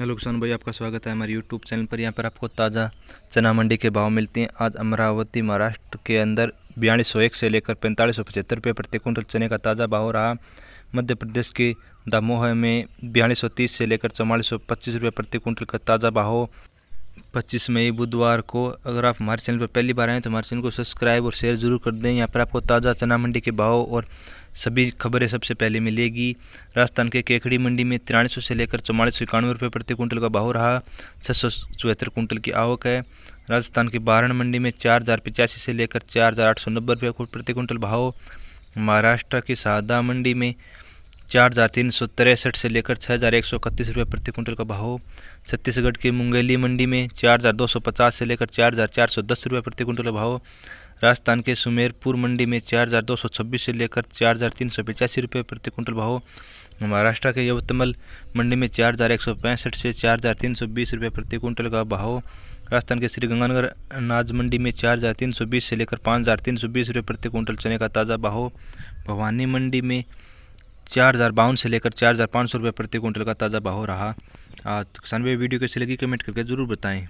hello किसान भाई आपका स्वागत है हमारे यूट्यूब चैनल पर यहाँ पर आपको ताज़ा चना मंडी के भाव मिलते हैं आज अमरावती महाराष्ट्र के अंदर बयालीस सौ एक से लेकर पैंतालीस सौ पचहत्तर रुपये प्रति कुंटल चने का ताज़ा भाव रहा मध्य प्रदेश के दामोह में बयालीस सौ तीस से लेकर चौवालीस सौ पच्चीस रुपये प्रति कुंटल का ताज़ा भाव पच्चीस मई बुधवार को अगर आप हमारे चैनल पर पहली बार आए तो हमारे चैनल को सब्सक्राइब और शेयर ज़रूर कर दें यहाँ पर आपको ताज़ा चना मंडी के भाव और सभी खबरें सबसे पहले मिलेगी राजस्थान के केकड़ी मंडी में तिरानवे सौ से लेकर चौवालीस सौ इक्यानवे रुपये प्रति कुंटल का भाव रहा छः सौ चौहत्तर कुंटल की आवक है राजस्थान की बारण मंडी में चार हज़ार पिचासी से लेकर चार हज़ार आठ सौ नब्बे रुपये प्रति कुंटल भाव महाराष्ट्र की सादा मंडी में चार हज़ार तीन सौ तिरसठ से लेकर छः हज़ार एक सौ इकतीस रुपये प्रति कुंटल का भाव छत्तीसगढ़ के मुंगेली मंडी में चार हज़ार दो सौ पचास से लेकर चार हज़ार चार सौ दस रुपये प्रति क्विंटल का भाव राजस्थान के सुमेरपुर मंडी में चार हज़ार दो सौ छब्बीस से लेकर चार हज़ार तीन सौ पचासी रुपये प्रति क्विंटल भाव महाराष्ट्र के यवतमल मंडी में चार हज़ार एक सौ पैंसठ से चार हज़ार तीन सौ बीस रुपये प्रति क्विंटल का भाव राजस्थान के श्रीगंगानगर अनाज मंडी में चार हज़ार तीन सौ बीस से लेकर पाँच हज़ार तीन सौ बीस रुपये प्रति कुंटल चने का ताज़ा भाव भवानी मंडी में चार हज़ार बावन से लेकर चार हज़ार पाँच सौ रुपये प्रति क्विंटल का ताज़ा भाव रहा आज किसान भाई वीडियो कैसी लगी कमेंट करके ज़रूर बताएं